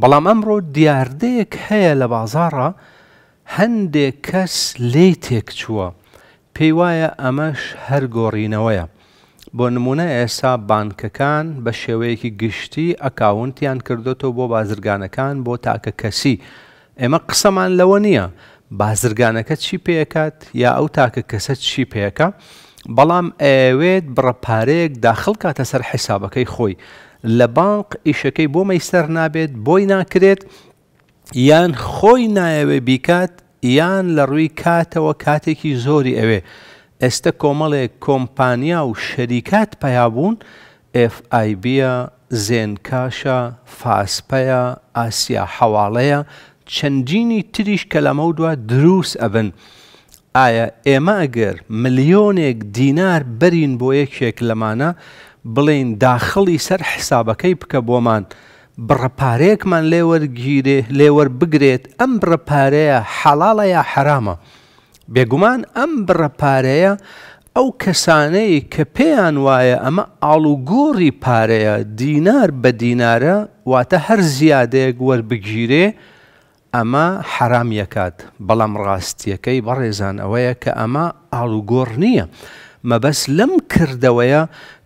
بەڵام ئەمڕۆ دیاردەیەک هەیە لە بازارە هەندێک کەس لێ تێک چووە پێی وایە ئەمەش هەر گۆڕینەوەیە بۆ نمونە ئێستا بانکەکان بە شێوەیەکی گشتی ئەکاونتیان کردوەوە بۆ بازرگانەکان بۆ تاکە کەسی ئێمە قسەمان لەوە نییە بازرگانەکە چی پێکات یا ئەو تاکە کەسە چی پێەکە بەڵام ئەوێت بڕەپارەیەک داخل کاتە سەر حیسابەکەی خۆی لە بانک ئیشەکەی بۆ مەیسەر نابێت بۆی ناکرێت یان خۆی نایەوێ بیکات یان لە ڕووی کاتەوە کاتێکی زۆری ئەوێ ئێستا کۆمەڵێک کۆمپانیا و شەریکات پیابوون FIBە زێنکاشە فاسپەیە ئاسیا حەواڵەیە چەندینی تریش کە لەمە دووە دروست ئەبن. ئایا ئێمە ئەگەر ملیۆنێک دینار بەرین بۆ یەکێک لەمانە بڵین داخڵی سەر حسابەکەی بکە بۆمان بڕەپارەیەکمان لێوەرگیرێ لێوەەر بگرێت ئەم بڕەپارەیە حەڵاڵە یا حرامە بێگومان ئەم بڕەپارەیە ئەو کەسانەی کە پێیان وایە ئەمە ئاڵوگۆڕی پارەیە دینار بە دینارە واتە هەر زیادەیەک وەربگیرێ ئەمە حرامیەکات بەڵام ڕاستیەکەی بەڕێزان ئەوەیە کە ئەمە ئاڵوگۆڕ نییە. مەبەس لەم کردەوەیە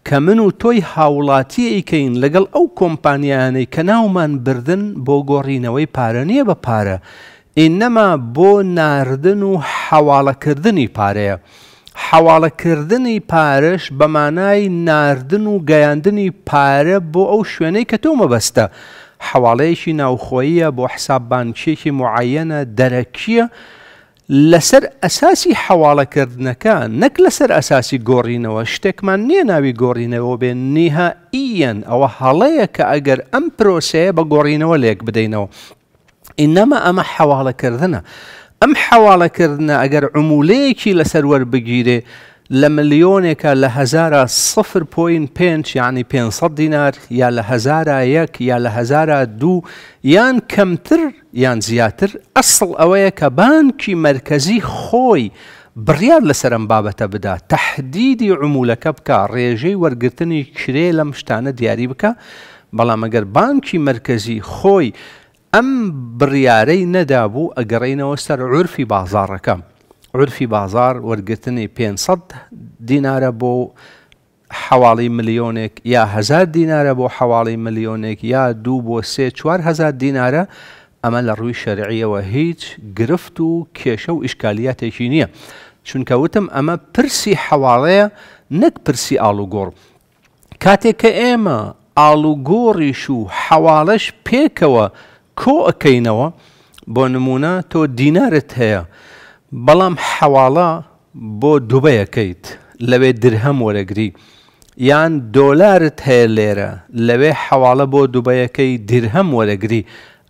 کە من و تۆی هاوڵاتی ئەیکەین لەگەڵ ئەو کۆمپانیانەی کە ناومان بردن بۆ گۆڕینەوەی پارە نییە بە پارە ئینەما بۆ ناردن و حواڵەکردنی پارەیە. حواڵەکردنی پارش بەمانای ناردن و گەیاندنی پارە بۆ ئەو شوێنەی کە تۆ مەبەستە. حواڵەیەکی ناوخۆیە بۆ حساببانچێکی معەنە دەرەکیە لەسەر ئەساسی حواڵەکردنەکە نەک لەسەر ئەساسی گۆڕینەوە شتێکمان نییە ناوی گۆڕینەوە بێن نیها ئیەن ئەوە هەڵەیە کە ئەگەر ئەم پرۆسەیە بە گۆڕینەوە لێک بدەینەوە. ئینەمە ئەمە حواڵەکردنە. ئەم حواڵەکردنە ئەگەر عمولەیەکی لەسەر وەربگیرێ لە ملیۆنێکە لە هزارە سفر پوین پێنج یعنی 500 دینار یا لە هزارە یەک یا لە هزارە دوو یان کەمتر یان زیاتر ئەسڵ ئەوەیە کە بانکی مرکزی خۆی بڕیار لەسەرم بابەتە بدا تهدیدی عمولەکە بکە ڕێژەی وەرگرتنی کرێ لەم شتانە دیاری بکە بەڵام ئەگەر بانکی مرکزی خۆی ئەم بڕیارەی نەدابوو ئەگەڕینەوە سەر عورفی بازارەکەم عرفی بازار وەرگتنی 500 دینارە بۆ حواڵی ملیۆنێک یا هزار دینارە بۆ حواڵی ملیۆنێک یا دوو بۆ سێ چوار هزار دینارە ئەمە لە ڕووی شەرعیەوە هیچ گرفت و کێشە و ئیشکالیاتێکی نییە چونکە وتم ئەمە پرسی حواڵەیە نەک پرسی ئاڵوگۆڕ کاتێک کە ئێمە ئاڵوگۆڕیش و حواڵەش پێکەوە کۆ ئەکەینەوە بۆ نمونە تۆ دینارت هەیە بەڵام حەواڵە بۆ دووبەیەکەیت لەوێ درهەم وەرەگری یان دۆلارت هەیە لێرە لەوێ حەواڵە بۆ دووبەیەکەی درهەم وەرەگری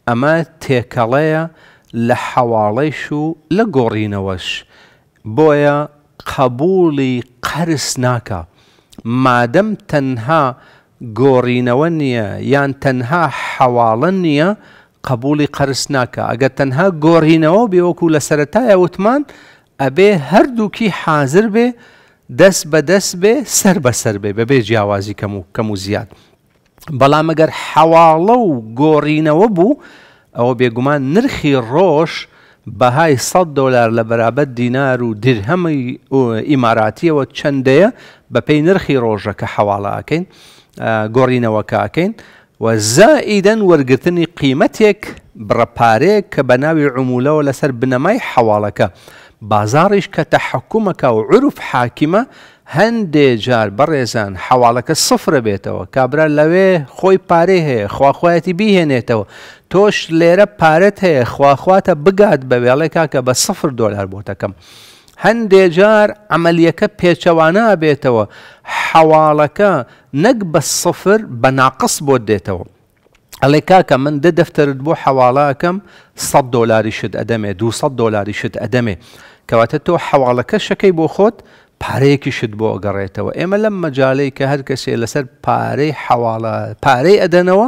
ئەمە تێکەڵەیە لە حەواڵەیش و لە گۆڕینەوەش بۆیە قەبولی قەرس ناکە مادەم تەنها گۆڕینەوە نییە یان تەنها حەواڵە نییە قبولی قرس ناکە ئەگەر تەنها گۆڕینەوە بێوەکو لە سەتایە وتمان ئەبێ هەردووکی حاضر بێ دەست بە دەست بێ سەر بەسەر بێ بەبێ جیاوازی کەم و کەم و زیاد. بەڵام ئەگەر حەواڵە و گۆڕینەوە بوو ئەوە بێگومان نرخی ڕۆژ بەهای 100 دلار لە بەرابەت دینار و درهەمی ئیماراتیەوە چەندەیە بە پێی نرخی ڕۆژەکە حەواڵە ئاکەین گۆڕینەوەکە ئاکەین. و زائیدەن وەرگرتنی قیمەتێک بڕەپارەیە کە بە ناوی عمولەوە لەسەر بنەمای حەواڵەکە بازاڕیش کە تەحکومەکە و عروف حاکیمە هەندێ جار بەڕێزان حواڵەکە سفرە بێتەوە کابرا لەوێ خۆی پارێ هەیە خواخوایەتی بیهێنێتەوە تۆش لێرە پارەت هەیە خواخواتە بگات بە وێڵێکا کە بە سفر دۆلار بۆتەکەم. هەندێ جار ئەمەلیەکە پێچەوانە بێتەوە حەواڵەکە نەک بە سفر بە ناقص بۆ دێتەوە. ئەڵێ کاکە من دە دەفترت بۆ حەواڵەکەم 100 دلاری شت ئەدەمێ 200 دلاری شت ئەدەمێ کەواتە تۆ حەواڵەکە شەکەی بۆ خۆت پارەیەکی شت بۆ ئەگەڕێتەوە ئێمە لەم مەجاالەی کە هەر کەسێ لەسەر پارەی حواڵە پارەی ئەدەنەوە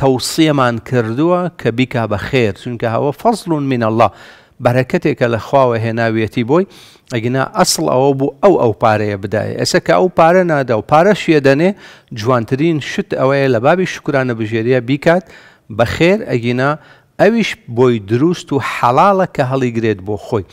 تەوسیەمان کردووە کە بیکا بە خێر چونکە هەوە فەزلون من الله بەرەکەتێکە لە خواوە هێناویەتی بۆی ئەگنا ئەسڵ ئەوە بوو ئەو ئەو پارەیە بدایە ئێسە کە ئەو پارە نادا و پارە شوێدەنێ جوانترین شت ئەوەیە لە بابی شکرانە بژێریە بیکات بە خێر ئەگینا ئەویش بۆی دروست و حەڵاڵە کە هەڵیگرێت بۆ خۆی.